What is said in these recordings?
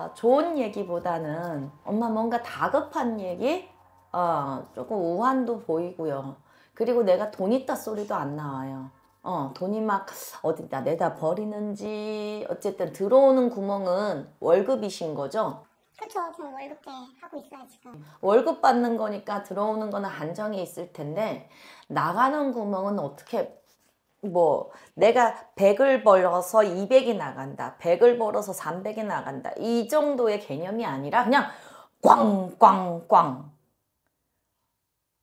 어, 좋은 얘기보다는 엄마 뭔가 다급한 얘기? 어, 조금 우한도 보이고요. 그리고 내가 돈 있다 소리도 안 나와요. 어, 돈이 막 어디다 내다 버리는지 어쨌든 들어오는 구멍은 월급이신 거죠? 그렇죠. 저는 월급 때 하고 있어요 지금. 월급 받는 거니까 들어오는 거는 안정이 있을 텐데 나가는 구멍은 어떻게 뭐 내가 100을 벌어서 200이 나간다. 100을 벌어서 300이 나간다. 이 정도의 개념이 아니라 그냥 꽝꽝꽝.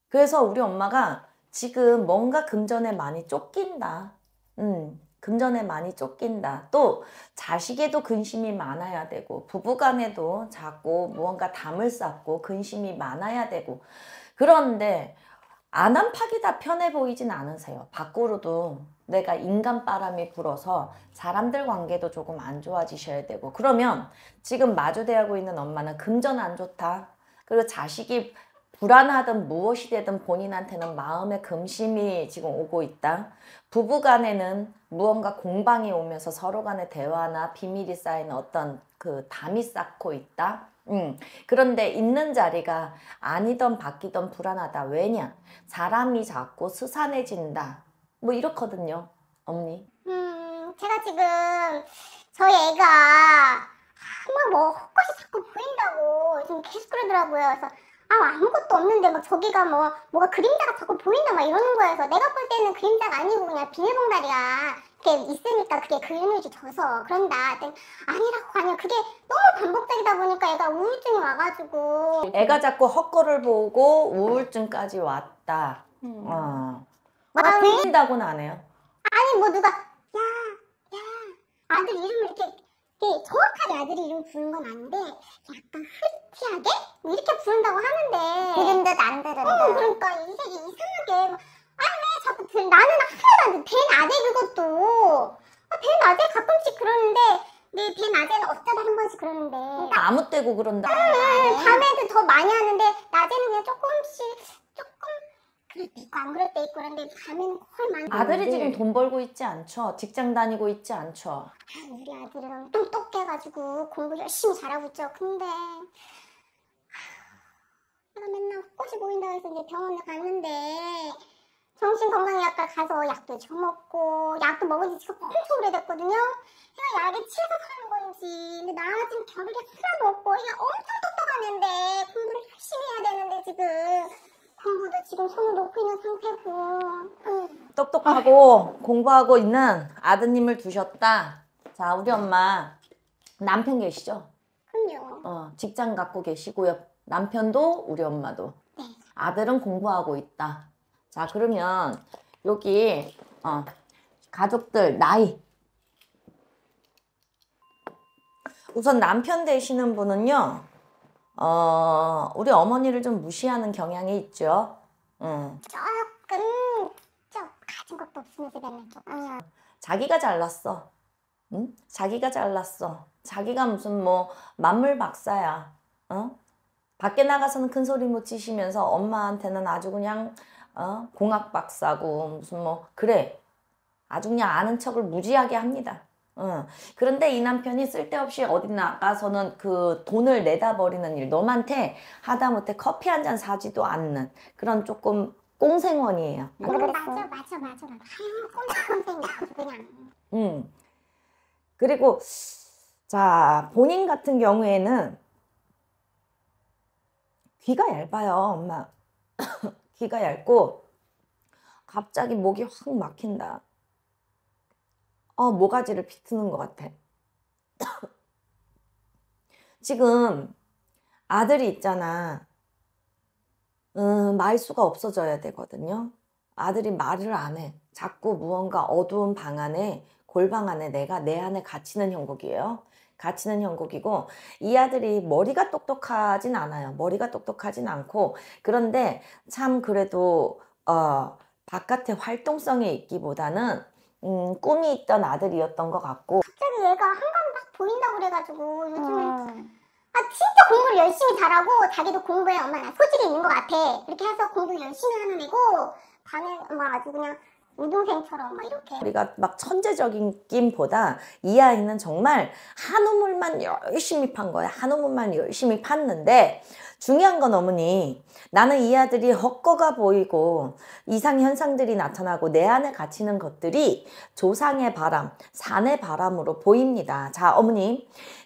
그래서 우리 엄마가 지금 뭔가 금전에 많이 쫓긴다. 음, 금전에 많이 쫓긴다. 또 자식에도 근심이 많아야 되고 부부간에도 자꾸 무언가 담을 쌓고 근심이 많아야 되고 그런데 안한 파기다 편해 보이진 않으세요. 밖으로도 내가 인간 바람이 불어서 사람들 관계도 조금 안 좋아지셔야 되고 그러면 지금 마주대하고 있는 엄마는 금전 안 좋다. 그리고 자식이 불안하든 무엇이 되든 본인한테는 마음의 금심이 지금 오고 있다. 부부 간에는 무언가 공방이 오면서 서로 간의 대화나 비밀이 쌓인 어떤 그 담이 쌓고 있다. 음, 그런데 있는 자리가 아니던 바뀌던 불안하다. 왜냐? 사람이 자꾸 수산해진다. 뭐 이렇거든요. 어머니. 음, 제가 지금 저희 애가 아마 뭐 헛것이 자꾸 보인다고 지금 계속 그러더라고요. 그래서 아 아무것도 없는데 막 저기가 뭐 뭐가 그림자가 자꾸 보인다 막 이러는 거예요그래서 내가 볼 때는 그림자가 아니고 그냥 비닐봉다리야. 그게 있으니까 그게 근육이 그 져서 그런다. 했더니 아니라고 하면 그게 너무 반복적이다 보니까 애가 우울증이 와가지고 애가 자꾸 헛걸을 보고 우울증까지 왔다. 음. 어. 아, 보인다고는 아, 안 해요. 아니 뭐 누가 야, 야 아들 이름을 이렇게, 정확하게 아들 이름 이 부른 건 아닌데 약간 흐티하게 이렇게 부른다고 하는데 들은 듯안 들은 어, 듯. 어, 그러니까 이게 이상하게 막 자꾸 그 된 나는 하나도 안된 아재 그것도 아, 된 아재 가끔씩 그러는데 내된 네, 아재는 어쩌다 한 번씩 그러는데 그러니까 아무 때고 그런다 응, 응, 밤에도 더 많이 하는데 낮에는 그냥 조금씩 조금 그럴 때 있고 안 그럴 때 있고 그런데 밤에는 헐 많이 아들이 지금 돈 벌고 있지 않죠? 직장 다니고 있지 않죠? 아, 우리 아들은 똑똑해가지고 공부 열심히 잘하고 있죠 근데 내가 맨날 꽃이 보인다 고 해서 이제 병원에 갔는데 정신건강의학과 가서 약도 처먹고 약도 먹은 지 지금 엄청 오래됐거든요. 제가 약에 취해서 사는 건지 근데 나 지금 겨울에 하나도 없고 그냥 엄청 똑똑한 애인데 공부를 열심히 해야 되는데 지금 공부도 지금 손을 놓고 있는 상태고 똑똑하고 공부하고 있는 아드님을 두셨다. 자 우리 엄마 남편 계시죠? 그럼요. 어, 직장 갖고 계시고요. 남편도 우리 엄마도. 네. 아들은 공부하고 있다. 자 그러면 여기 어, 가족들 나이 우선 남편 되시는 분은요 어, 우리 어머니를 좀 무시하는 경향이 있죠 음. 조금 좀 가진 것도 없으면서 맨날 좀 응. 자기가 잘났어 응? 자기가 잘났어 자기가 무슨 뭐 만물 박사야 어? 밖에 나가서는 큰 소리 못 치시면서 엄마한테는 아주 그냥 어? 공학 박사고 무슨 뭐 그래 아주 그냥 아는 척을 무지하게 합니다. 어. 그런데 이 남편이 쓸데없이 어디 나가서는 그 돈을 내다 버리는 일 너한테 하다못해 커피 한 잔 사지도 않는 그런 조금 꽁생원이에요. 맞아 맞아 맞아 아, 그리고 자 본인 같은 경우에는 귀가 얇아요 엄마. 귀가 얇고 갑자기 목이 확 막힌다. 어, 모가지를 비트는 것 같아. 지금 아들이 있잖아. 음, 말수가 없어져야 되거든요. 아들이 말을 안 해. 자꾸 무언가 어두운 방 안에 골방 안에 내가 내 안에 갇히는 형국이에요. 갇히는 형국이고 이 아들이 머리가 똑똑하진 않아요. 머리가 똑똑하진 않고 그런데 참 그래도 어, 바깥에 활동성에 있기보다는 음, 꿈이 있던 아들이었던 것 같고 갑자기 얘가 한강 막 보인다고 그래가지고 요즘에 어. 아, 진짜 공부를 열심히 잘하고 자기도 공부에 엄마 나 소질이 있는 것 같아 이렇게 해서 공부 열심히 하는 애고 밤에 막 뭐 아주 그냥 우등생처럼 막 이렇게 우리가 막 천재적인 김보다 이 아이는 정말 한 우물만 열심히 판 거야 한 우물만 열심히 팠는데 중요한 건 어머니 나는 이 아들이 헛거가 보이고 이상현상들이 나타나고 내 안에 갇히는 것들이 조상의 바람 산의 바람으로 보입니다 자 어머님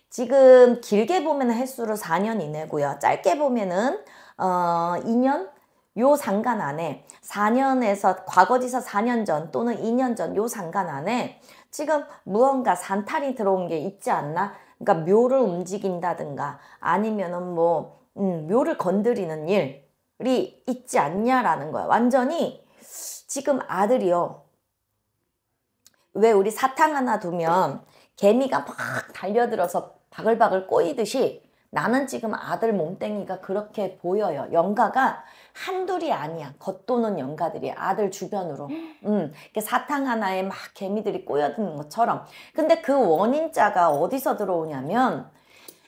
지금 길게 보면 횟수로 4년 이내고요 짧게 보면은 어 2년 요 상간 안에 4년에서 과거지사 4년 전 또는 2년 전 요 상간 안에 지금 무언가 산탈이 들어온 게 있지 않나? 그러니까 묘를 움직인다든가 아니면은 뭐 음, 묘를 건드리는 일이 있지 않냐라는 거야. 완전히 지금 아들이요. 왜 우리 사탕 하나 두면 개미가 막 달려들어서 바글바글 꼬이듯이 나는 지금 아들 몸뚱이가 그렇게 보여요. 영가가 한둘이 아니야. 겉도는 영가들이 아들 주변으로. 음, 사탕 하나에 막 개미들이 꼬여드는 것처럼. 근데 그 원인자가 어디서 들어오냐면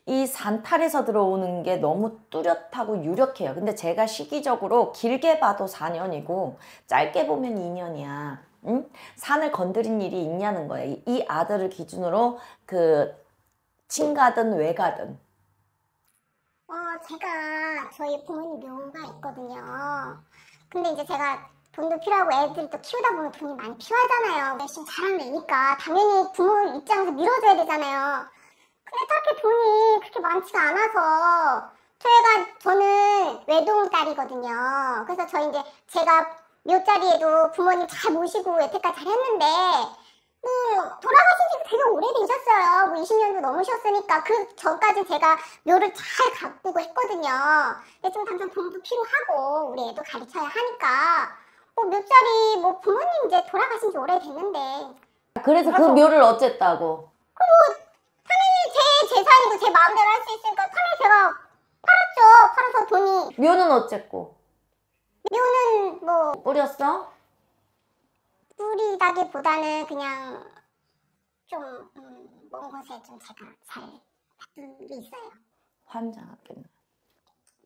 이 산탈에서 들어오는 게 너무 뚜렷하고 유력해요. 근데 제가 시기적으로 길게 봐도 4년이고 짧게 보면 2년이야. 응? 산을 건드린 일이 있냐는 거예요. 이 아들을 기준으로 그 친가든 외가든 어, 제가 저희 부모님 묘가 있거든요. 근데 이제 제가 돈도 필요하고 애들 또 키우다 보면 돈이 많이 필요하잖아요. 열심히 잘하면 되니까 당연히 부모 입장에서 밀어줘야 되잖아요. 근데 딱히 돈이 그렇게 많지가 않아서 저희가 저는 외동딸이거든요. 그래서 저희 이제 제가 묘자리에도 부모님 잘 모시고 여태까지 잘 했는데 네, 돌아가신 지 되게 오래되셨어요. 뭐 20년도 넘으셨으니까 그 전까지 제가 묘를 잘 가꾸고 했거든요. 근데 좀 당장 돈도 필요하고 우리 애도 가르쳐야 하니까 뭐 어, 묘짜리 뭐 부모님 이제 돌아가신 지 오래됐는데 그래서 그래서 묘를 어쨌다고. 그뭐 당연히 제 재산이고 제 마음대로 할 수 있으니까 당연히 제가 팔았죠. 팔아서 돈이 묘는 어쨌고. 묘는 뭐 뿌렸어? 뿌리라기보다는 그냥 좀 음, 먼 곳에 좀 제가 잘 받은 게 있어요. 환장하겠네.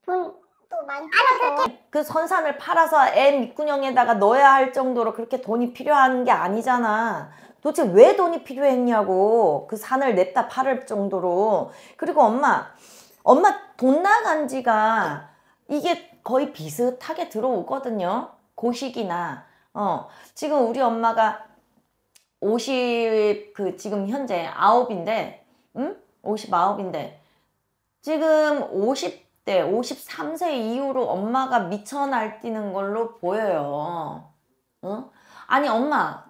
돈또 그렇게 그선삼을 팔아서 앤미구녕에다가 넣어야 할 정도로 그렇게 돈이 필요한 게 아니잖아. 도대체 왜 돈이 필요했냐고. 그 산을 냈다 팔을 정도로. 그리고 엄마, 엄마 돈 나간 지가 이게 거의 비슷하게 들어오거든요. 고식이나 어, 지금 우리 엄마가 50, 그, 지금 현재 9인데, 응? 59인데, 지금 50대, 53세 이후로 엄마가 미쳐 날뛰는 걸로 보여요. 응? 어? 아니, 엄마,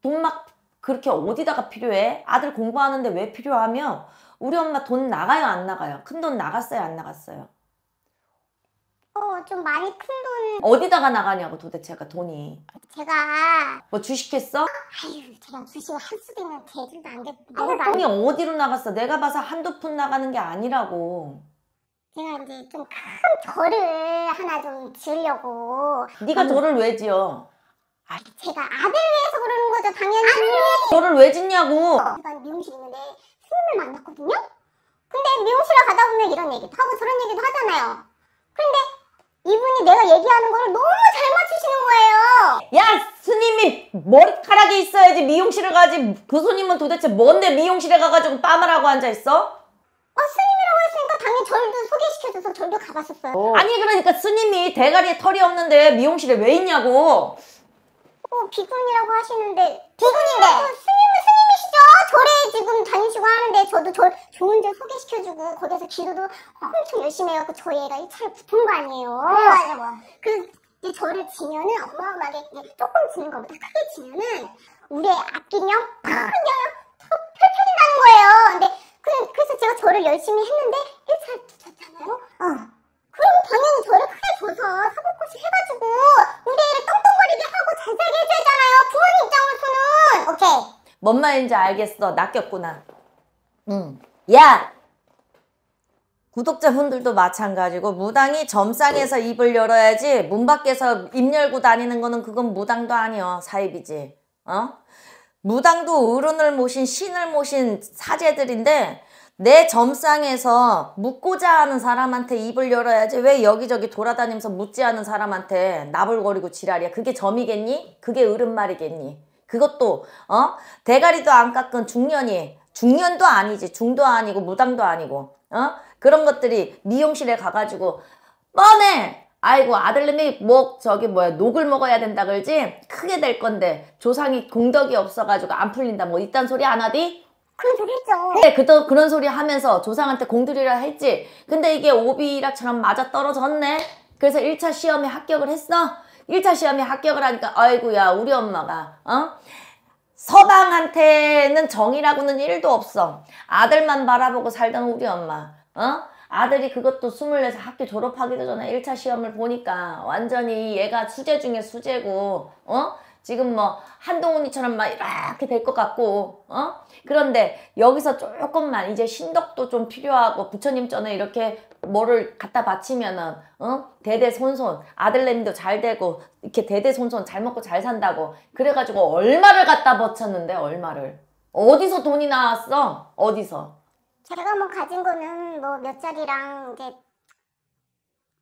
돈 막 그렇게 어디다가 필요해? 아들 공부하는데 왜 필요하며? 우리 엄마 돈 나가요, 안 나가요? 큰 돈 나갔어요, 안 나갔어요? 좀 많이 큰 돈. 어디다가 나가냐고 도대체가 돈이. 제가 뭐 주식했어? 아유, 제가 주식 을한 수대는 대질도안 됐고. 내가 돈이 어디로 나갔어? 내가 봐서 한두 푼 나가는 게 아니라고. 제가 이제 좀큰 덜을 하나 좀 지으려고. 네가 아니, 저를 왜 지어? 아, 니 제가 아들 위해서 그러는 거죠, 당연히. 저를 왜 짓냐고. 제가 미용실 있는데 스님을 만났거든요? 근데 미용실에 가다 보면 이런 얘기도 하고 저런 얘기도 하잖아요. 근데 이분이 내가 얘기하는 거를 너무 잘 맞추시는 거예요. 야 스님이 머리카락이 있어야지 미용실을 가지 그 손님은 도대체 뭔데 미용실에 가가지고 빰을 하고 앉아있어? 어 스님이라고 했으니까 당연히 절도 소개시켜줘서 절도 가봤었어요. 어. 아니 그러니까 스님이 대가리에 털이 없는데 미용실에 왜 있냐고. 어 비군이라고 하시는데 비군인데. 소개시켜! 저에 지금 다니시고 하는데 저도 절, 좋은 데 소개시켜주고 거기서 기도도 엄청 열심히 해갖고 저희 애가 이차잘 붙은 거 아니에요. 맞아, 맞아. 그, 이제 저를 지면은 어마어마하게 조금 지는 것보다 크게 지면은 우리 앞길이요? 팍! 펼쳐진다는 거예요. 근데 그, 그래서 제가 저를 열심히 했는데 1차 졌잖아요. 어. 그럼 당연히 저를 크게 줘서 사복고시 해가지고 우리 애를 똥똥거리게 하고 잘 살게 해줘야 잖아요 부모님 입장으로서는. 오케이. 뭔 말인지 알겠어. 낚였구나. 응. 야! 구독자분들도 마찬가지고 무당이 점상에서 입을 열어야지 문 밖에서 입 열고 다니는 거는 그건 무당도 아니여 사입이지 어? 무당도 어른을 모신 신을 모신 사제들인데 내 점상에서 묻고자 하는 사람한테 입을 열어야지 왜 여기저기 돌아다니면서 묻지 않은 사람한테 나불거리고 지랄이야 그게 점이겠니? 그게 어른 말이겠니? 그것도 어 대가리도 안 깎은 중년이 중년도 아니지 중도 아니고 무당도 아니고 어 그런 것들이 미용실에 가가지고 뻔해 아이고 아들님이 뭐 저기 뭐야 녹을 먹어야 된다 그러지 크게 될 건데 조상이 공덕이 없어가지고 안 풀린다 뭐 이딴 소리 안 하디? 그런 죠 네, 그도 그런 소리 하면서 조상한테 공들이라 했지. 근데 이게 오비락처럼 맞아 떨어졌네. 그래서 1차 시험에 합격을 했어. 1차 시험에 합격을 하니까 아이구야 우리 엄마가 어? 서방한테는 정이라고는 1도 없어. 아들만 바라보고 살던 우리 엄마. 어? 아들이 그것도 24살 학교 졸업하기도 전에 1차 시험을 보니까 완전히 얘가 수재 중에 수재고 어? 지금 뭐 한동훈이처럼 막 이렇게 될 것 같고 어? 그런데 여기서 조금만 이제 신덕도 좀 필요하고 부처님 전에 이렇게 뭐를 갖다 바치면은 어? 대대손손 아들내미도 잘 되고 이렇게 대대손손 잘 먹고 잘 산다고 그래가지고 얼마를 갖다 버쳤는데 얼마를 어디서 돈이 나왔어? 어디서? 제가 뭐 가진 거는 뭐 몇 자리랑 이제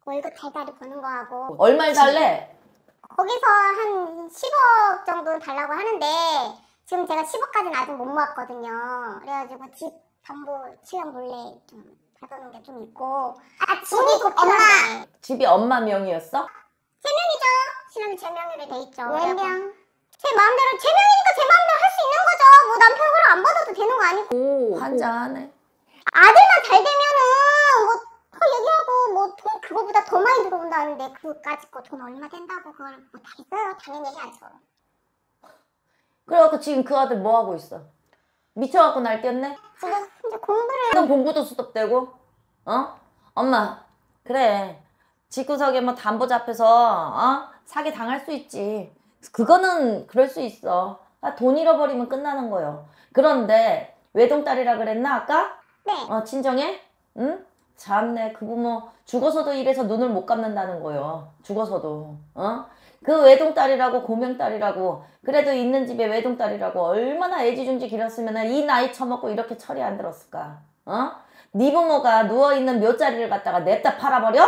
월급 달달이 버는 거하고 얼마를 달래? 거기서 한 10억 정도 달라고 하는데 지금 제가 10억까지는 아직 못 모았거든요. 그래가지고 집 전부 신랑 몰래 좀 받아놓은 게 좀 있고 아, 아 집이 꼭 엄마 집이 엄마 명의였어? 제 명이죠. 신랑이 제 명의로 돼 있죠. 몇 명? 제 마음대로 제 명이니까 제 마음대로 할 수 있는 거죠. 뭐 남편 허락 안 받아도 되는 거 아니고. 환장하네. 아들만 잘 되면은 뭐 얘기하고 뭐 돈 그거보다 더 많이 들어온다는데 그까지 거돈 얼마 된다고 그걸 못하겠어요? 당연히 얘기 안죠 그래갖고 지금 그 아들 뭐 하고 있어? 미쳐갖고 날뛰었네? 지금 아, 이제 공부를 지금 공부도 수습되고 어? 엄마 그래 집구석에 뭐 담보 잡혀서 어? 사기 당할 수 있지 그거는 그럴 수 있어 아, 돈 잃어버리면 끝나는 거요 예 그런데 외동딸이라 그랬나 아까? 네 어, 친정에? 응? 참내 그 부모 죽어서도 이래서 눈을 못 감는다는 거요. 죽어서도. 어? 그 외동딸이라고 고명딸이라고 그래도 있는 집에 외동딸이라고 얼마나 애지중지 길었으면 이 나이 처먹고 이렇게 철이 안 들었을까. 어? 네 부모가 누워있는 묘자리를 갖다가 냅다 팔아버려?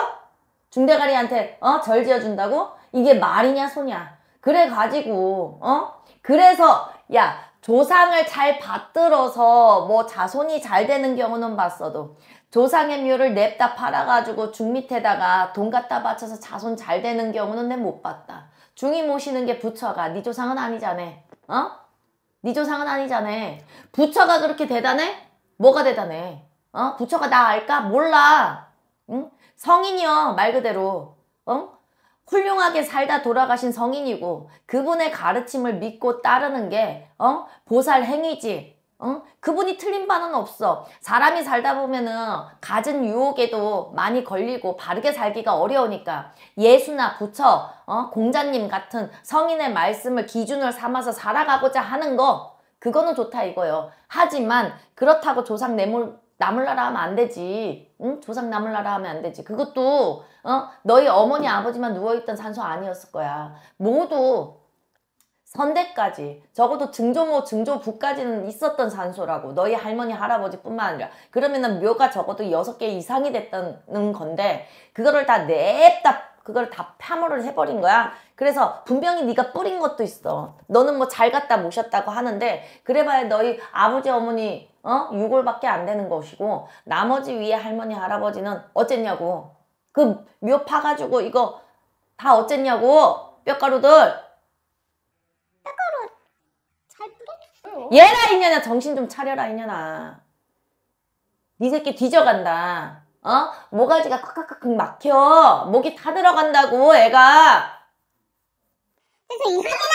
중대가리한테 어? 절 지어준다고? 이게 말이냐 소냐. 그래가지고 어? 그래서 야 조상을 잘 받들어서 뭐 자손이 잘 되는 경우는 봤어도 조상의 묘를 냅다 팔아가지고 중 밑에다가 돈 갖다 바쳐서 자손 잘 되는 경우는 내 못 봤다. 중이 모시는 게 부처가 네 조상은 아니잖아. 어? 네 조상은 아니잖아. 부처가 그렇게 대단해? 뭐가 대단해? 어? 부처가 나 알까? 몰라. 응? 성인이여말 그대로. 응? 어? 훌륭하게 살다 돌아가신 성인이고 그분의 가르침을 믿고 따르는 게 어? 보살 행위지. 응? 어? 그분이 틀린 바는 없어. 사람이 살다 보면은 가진 유혹에도 많이 걸리고 바르게 살기가 어려우니까 예수나 부처, 어? 공자님 같은 성인의 말씀을 기준을 삼아서 살아가고자 하는 거 그거는 좋다 이거요. 하지만 그렇다고 조상 내물나물나라 하면 안 되지. 응? 조상 나물나라 하면 안 되지. 그것도 어? 너희 어머니 아버지만 누워있던 산소 아니었을 거야. 모두 선대까지 적어도 증조모 증조부까지는 있었던 산소라고 너희 할머니 할아버지뿐만 아니라 그러면은 묘가 적어도 여섯 개 이상이 됐다는 건데 그거를 다 냅다 그걸 다 파물을 해버린 거야. 그래서 분명히 네가 뿌린 것도 있어. 너는 뭐 잘 갔다 모셨다고 하는데 그래봐야 너희 아버지 어머니 어유골밖에안 되는 것이고 나머지 위에 할머니 할아버지는 어쨌냐고 그 묘 파가지고 이거 다 어쨌냐고 뼈가루들 얘라 이년아 정신 좀 차려라 이년아. 네 새끼 뒤져간다. 어? 모가지가 콱콱콱 막혀. 목이 타 들어간다고 애가.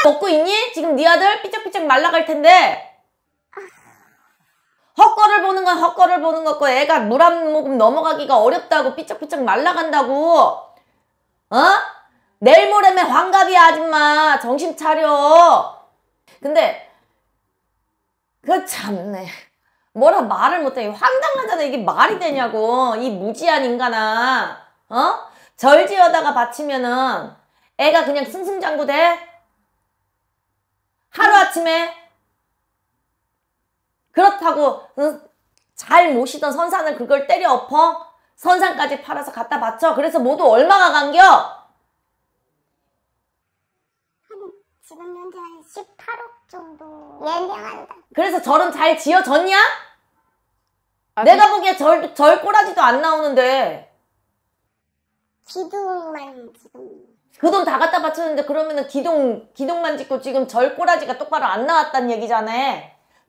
먹고 있니? 지금 네 아들 삐쩍삐쩍 말라갈 텐데. 헛거를 보는 건 헛거를 보는 것과 애가 물 한 모금 넘어가기가 어렵다고 삐쩍삐쩍 말라간다고. 어? 내일 모레면 환갑이야 아줌마. 정신 차려. 근데 그렇지않네 뭐라 말을 못해. 황당하잖아. 이게 말이 되냐고. 이 무지한 인간아. 어? 절지어다가 바치면은 애가 그냥 승승장구 돼? 하루아침에 그렇다고 잘 모시던 선산을 그걸 때려 엎어? 선산까지 팔아서 갖다 바쳐? 그래서 모두 얼마가 간겨? 지금 현재 한 18억 정도 예상한다. 그래서 절은 잘 지어졌냐? 아, 내가 보기에 절, 절 꼬라지도 안 나오는데. 기둥만 지금. 그 돈 다 갖다 바쳤는데 그러면은 기둥, 기둥만 짓고 지금 절 꼬라지가 똑바로 안 나왔단 얘기잖아.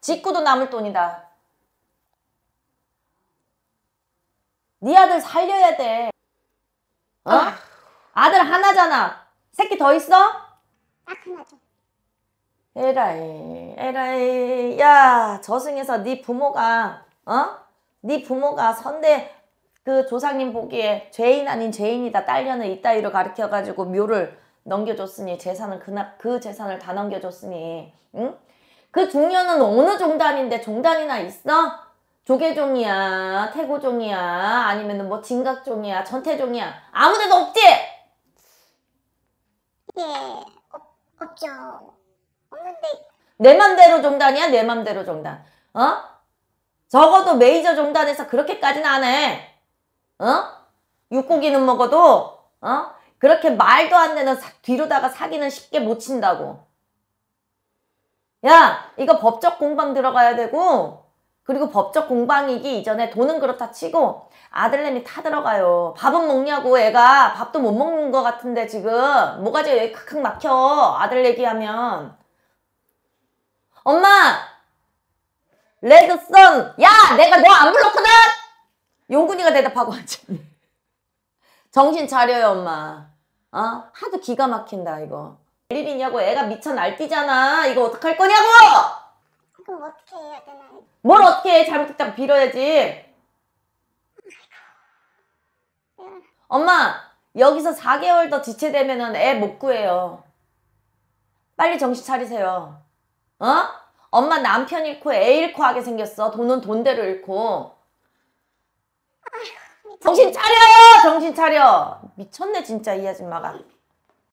짓고도 남을 돈이다. 네 아들 살려야 돼. 어? 아. 아들 하나잖아. 새끼 더 있어? 딱 하나 에라이 에라이 야 저승에서 네 부모가 어? 네 부모가 선대 그 조상님 보기에 죄인 아닌 죄인이다 딸려는 이따위로 가르쳐가지고 묘를 넘겨줬으니 재산은 그나, 그 재산을 다 넘겨줬으니 응? 그 중년은 어느 종단인데 종단이나 있어? 조계종이야 태고종이야 아니면 뭐 진각종이야 전태종이야 아무데도 없지? 예. 없죠. 없는데. 내 맘대로 종단이야? 내 맘대로 종단. 어? 적어도 메이저 종단에서 그렇게까지는 안 해. 어? 육고기는 먹어도, 어? 그렇게 말도 안 되는 사, 뒤로다가 사기는 쉽게 못 친다고. 야, 이거 법적 공방 들어가야 되고, 그리고 법적 공방이기 이전에 돈은 그렇다 치고 아들내미 타 들어가요. 밥은 먹냐고 애가 밥도 못 먹는 것 같은데 지금 뭐가지가 여기 막혀 아들 얘기하면 엄마 레드썬 야 내가 너 안 불렀거든 용군이가 대답하고 앉지 정신 차려요 엄마 어? 하도 기가 막힌다 이거 일이냐고 애가 미쳐 날뛰잖아 이거 어떡할 거냐고 그럼 어떻게 해야 되나뭘 어떻게 해? 잘못했다고 빌어야지. 엄마, 여기서 4개월 더 지체되면 애 못 구해요. 빨리 정신 차리세요. 어? 엄마 남편 잃고 애 잃고 하게 생겼어. 돈은 돈대로 잃고. 정신 차려! 정신 차려! 미쳤네 진짜 이 아줌마가.